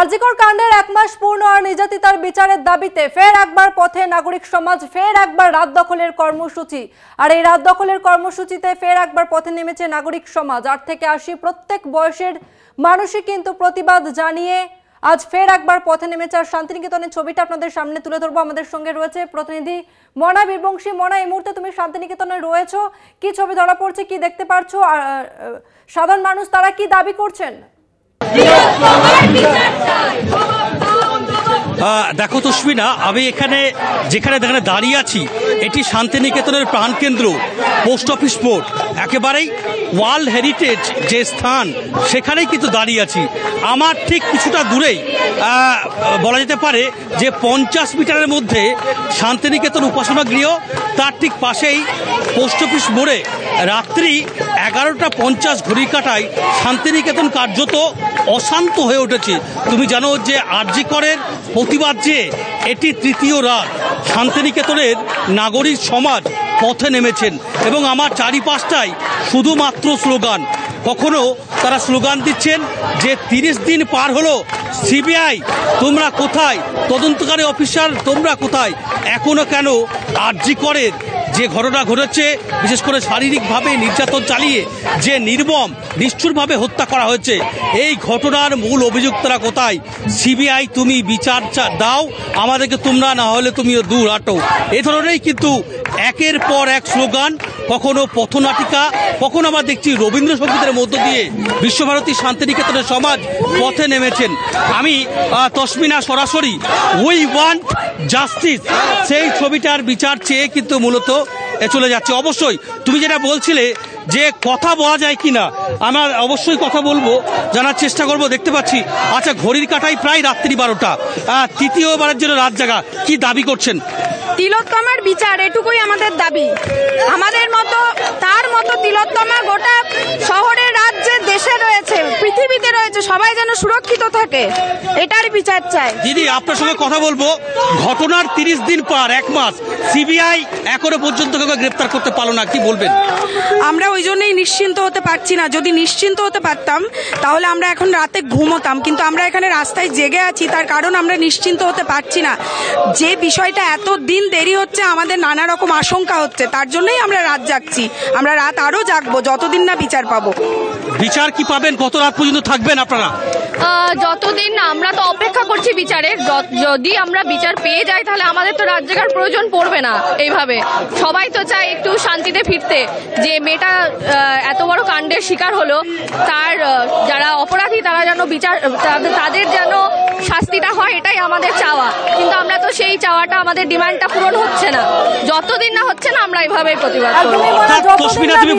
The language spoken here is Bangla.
আরজিকর কাণ্ডের এক মাস পূর্ণ আর নির্যাতিতার বিচারের দাবিতে ফের একবার পথে নাগরিক সমাজ ফের একবার রাত দখলের কর্মসূচি আর এই রাত দখলের কর্মসূচিতে ফের একবার পথে নেমেছে নাগরিক সমাজ আট থেকে আশি প্রত্যেক বয়সের মানুষই কিন্তু প্রতিবাদ জানিয়ে আজ ফের একবার পথে নেমেছে আর শান্তিনিকেতনের ছবিটা আপনাদের সামনে তুলে ধরবো আমাদের সঙ্গে রয়েছে প্রতিনিধি মনা বীরবংশী মনা এই মুহূর্তে তুমি শান্তিনিকেতনে রয়েছো কি ছবি ধরা পড়ছে কি দেখতে পারছো আর সাধারণ মানুষ তারা কি দাবি করছেন দেখো তস্মিনা আমি এখানে যেখানে যেখানে দাঁড়িয়ে আছি এটি শান্তিনিকেতনের প্রাণকেন্দ্র পোস্ট অফিস মোড একেবারেই ওয়ার্ল্ড হেরিটেজ যে স্থান সেখানেই কিন্তু দাঁড়িয়ে আছি আমার ঠিক কিছুটা দূরেই বলা যেতে পারে যে পঞ্চাশ মিটারের মধ্যে শান্তিনিকেতন উপাসনা গৃহ তার ঠিক পাশেই পোস্ট অফিস মোড়ে রাত্রি এগারোটা পঞ্চাশ ঘড়ি কাটায় শান্তিনিকেতন কার্যত অশান্ত হয়ে উঠেছে তুমি জানো যে আরজি করের প্রতিবাদ যে এটি তৃতীয় রাত শান্তিনিকেতনের নাগরিক সমাজ পথে নেমেছেন এবং আমার চারিপাশটায় শুধুমাত্র স্লোগান কখনো তারা স্লোগান দিচ্ছেন যে তিরিশ দিন পার হলো সিবিআই তোমরা কোথায় তদন্তকারী অফিসার তোমরা কোথায় এখনও কেন আরজি করের যে ঘটনা ঘটেছে বিশেষ করে শারীরিকভাবে নির্যাতন চালিয়ে যে নির্মম নিষ্ঠুরভাবে হত্যা করা হয়েছে এই ঘটনার মূল অভিযুক্তরা কোথায় সিবিআই তুমি বিচার দাও আমাদেরকে তোমরা না হলে তুমিও দূর আটো এ ধরনেরই কিন্তু একের পর এক স্লোগান কখনো পথনাটিকা কখনো আবার দেখছি রবীন্দ্রসঙ্গীতের মধ্য দিয়ে বিশ্বভারতী শান্তিনিকেতনের সমাজ পথে নেমেছেন আমি তসমিনা সরাসরি উই ওয়ান্ট জাস্টিস সেই ছবিটার বিচার চেয়ে কিন্তু মূলত চলে যাচ্ছে অবশ্যই তুমি যেটা বলছিলে যে কথা বলা যায় কি না আমার অবশ্যই কথা বলবো জানার চেষ্টা করব দেখতে পাচ্ছি আচ্ছা ঘড়ির কাটাই প্রায় রাত্রি বারোটা তৃতীয়বারের জন্য রাত জাগা কি দাবি করছেন তিলোত্তমার বিচার এটুকুই আমাদের দাবি আমাদের মতো তার মতো তিলোত্তমা সবাই যেন সুরক্ষিত থাকে এটার বিচার দিদি আপনার সঙ্গে কথা বলবো ঘটনার দিন পর এক মাস সিবিআই এখনো পর্যন্ত কাউকে করতে পারলো না কি বলবেন আমরা ওই জন্যই নিশ্চিন্ত হতে পারছি না যদি নিশ্চিন্ত হতে পারতাম তাহলে আমরা এখন রাতে কিন্তু আমরা এখানে রাস্তায় জেগে আছি তার কারণ আমরা নিশ্চিন্ত হতে পারছি না যে বিষয়টা এত দিন দেরি হচ্ছে আমাদের নানা রকম আশঙ্কা হচ্ছে তার জন্যই আমরা রাত জাগছি আমরা রাত আরও জাগবো যতদিন না বিচার পাবো বিচার কি পাবেন কত রাত পর্যন্ত থাকবে চাইবেন আপনারা যতদিন আমরা তো অপেক্ষা করছি বিচারের যদি আমরা বিচার পেয়ে যাই তাহলে আমাদের তো রাত জাগার প্রয়োজন পড়বে না এইভাবে সবাই তো চায় একটু শান্তিতে ফিরতে যে মেয়েটা এত বড় কাণ্ডের শিকার হলো তার যারা অপরাধী তারা যেন বিচার তাদের যেন শাস্তিটা হয় এটাই আমাদের চাওয়া কিন্তু আমরা তো সেই চাওয়াটা আমাদের ডিমান্ডটা পূরণ হচ্ছে না যতদিন না হচ্ছে না আমরা এভাবে প্রতিবাদ করবো